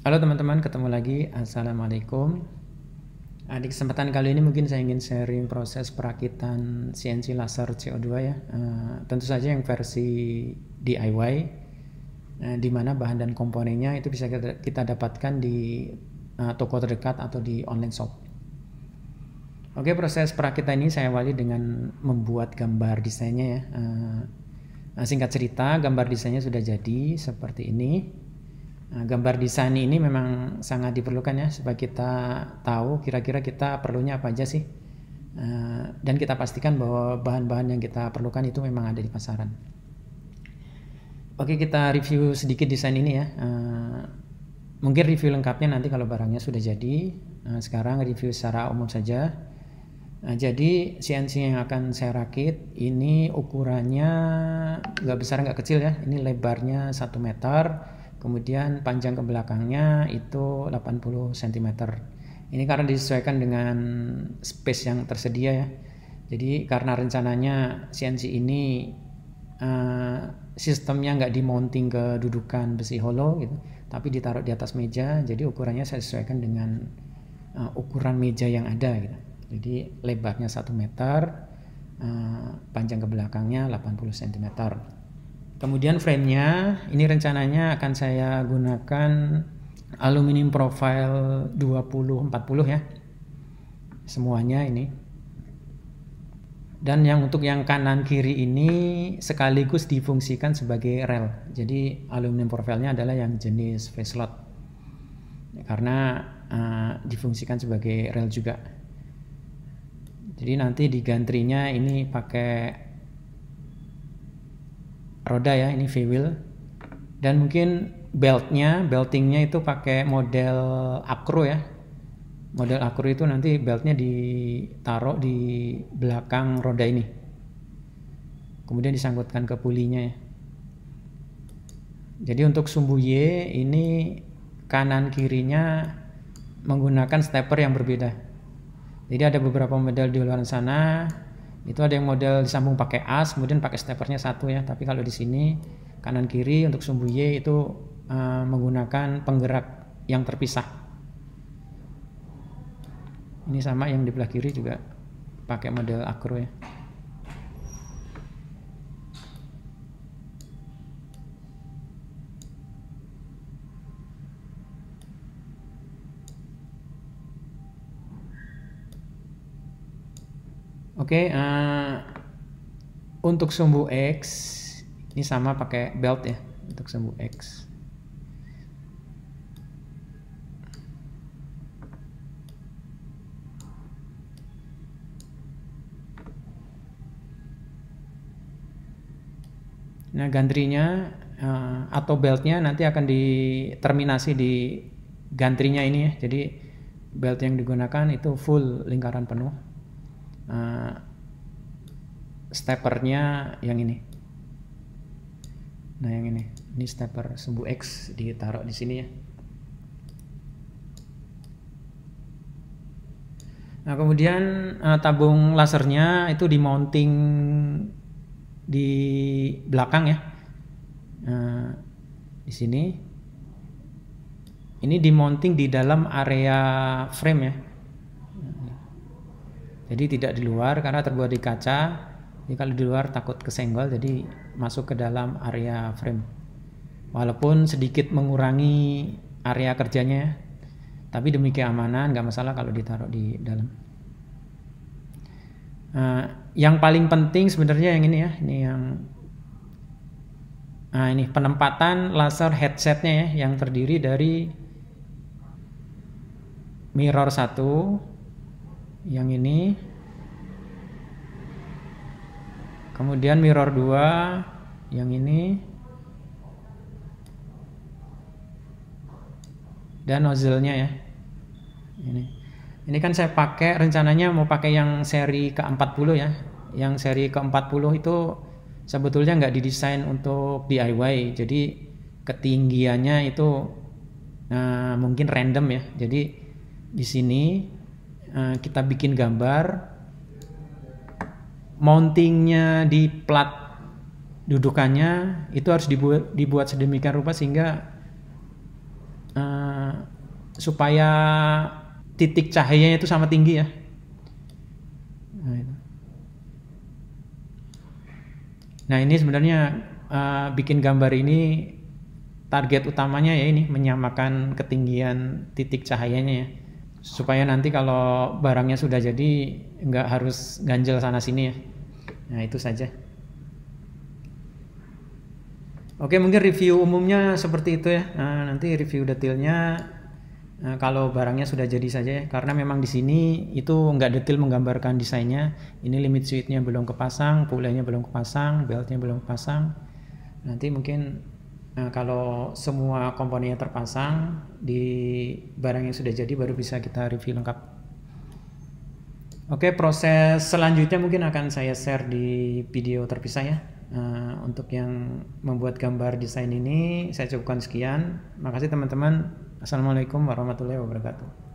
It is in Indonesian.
Halo teman-teman, ketemu lagi. Assalamualaikum. Nah, di kesempatan kali ini mungkin saya ingin sharing proses perakitan CNC laser CO2 ya. Eh, tentu saja yang versi DIY, eh, di mana bahan dan komponennya itu bisa kita, dapatkan di eh, toko terdekat atau di online shop. Oke, proses perakitan ini saya awali dengan membuat gambar desainnya ya. Uh, singkat cerita, gambar desainnya sudah jadi seperti ini Nah, gambar desain ini memang sangat diperlukan ya supaya kita tahu kira-kira kita perlunya apa aja sih eh, dan kita pastikan bahwa bahan-bahan yang kita perlukan itu memang ada di pasaran. Oke kita review sedikit desain ini ya. Eh, mungkin review lengkapnya nanti kalau barangnya sudah jadi. Nah, sekarang review secara umum saja. Nah, jadi CNC yang akan saya rakit ini ukurannya nggak besar nggak kecil ya. Ini lebarnya 1 meter kemudian panjang ke belakangnya itu 80 cm ini karena disesuaikan dengan space yang tersedia ya jadi karena rencananya CNC ini uh, sistemnya nggak dimounting ke dudukan besi hollow gitu tapi ditaruh di atas meja jadi ukurannya saya sesuaikan dengan uh, ukuran meja yang ada gitu jadi lebarnya 1 meter uh, panjang ke belakangnya 80 cm Kemudian framenya ini rencananya akan saya gunakan aluminium profile 2040 ya. Semuanya ini. Dan yang untuk yang kanan kiri ini sekaligus difungsikan sebagai rel. Jadi aluminium profile-nya adalah yang jenis facelot. Karena uh, difungsikan sebagai rel juga. Jadi nanti di gantrinya ini pakai roda ya ini V wheel dan mungkin beltnya beltingnya itu pakai model akro ya model akro itu nanti beltnya ditaruh di belakang roda ini kemudian disangkutkan ke pulinya ya jadi untuk sumbu Y ini kanan kirinya menggunakan stepper yang berbeda jadi ada beberapa model di luar sana itu ada yang model disambung pakai as, kemudian pakai steppernya satu ya. Tapi kalau di sini kanan kiri untuk sumbu Y itu uh, menggunakan penggerak yang terpisah. Ini sama yang di belah kiri juga pakai model akro ya. Oke, okay, uh, eh, untuk sumbu X ini sama pakai belt ya untuk sumbu X. Nah, gantrinya uh, atau beltnya nanti akan diterminasi di gantrinya ini ya. Jadi belt yang digunakan itu full lingkaran penuh. Eh, steppernya yang ini nah yang ini ini stepper sumbu X ditaruh di sini ya nah kemudian uh, tabung lasernya itu di mounting di belakang ya uh, di sini ini di mounting di dalam area frame ya jadi tidak di luar karena terbuat di kaca jadi kalau di luar takut kesenggol jadi masuk ke dalam area frame walaupun sedikit mengurangi area kerjanya tapi demi keamanan nggak masalah kalau ditaruh di dalam uh, yang paling penting sebenarnya yang ini ya ini yang Nah, ini penempatan laser headsetnya ya, yang terdiri dari mirror satu yang ini kemudian mirror 2 yang ini dan nozzle-nya ya ini ini kan saya pakai rencananya mau pakai yang seri ke-40 ya yang seri ke-40 itu sebetulnya nggak didesain untuk DIY jadi ketinggiannya itu nah mungkin random ya jadi di sini Eh, kita bikin gambar mountingnya di plat dudukannya itu harus dibuat dibuat sedemikian rupa sehingga uh, supaya titik cahayanya itu sama tinggi ya nah, nah ini sebenarnya uh, bikin gambar ini target utamanya ya ini menyamakan ketinggian titik cahayanya ya supaya nanti kalau barangnya sudah jadi nggak harus ganjel sana sini ya nah itu saja oke mungkin review umumnya seperti itu ya nah, nanti review detailnya nah, kalau barangnya sudah jadi saja ya karena memang di sini itu nggak detail menggambarkan desainnya ini limit suite-nya belum kepasang pulenya belum kepasang beltnya belum kepasang nanti mungkin Nah, kalau semua komponennya terpasang di barang yang sudah jadi baru bisa kita review lengkap. Oke, proses selanjutnya mungkin akan saya share di video terpisah ya. Uh, untuk yang membuat gambar desain ini, saya cukupkan sekian. Makasih teman-teman. Assalamualaikum warahmatullahi wabarakatuh.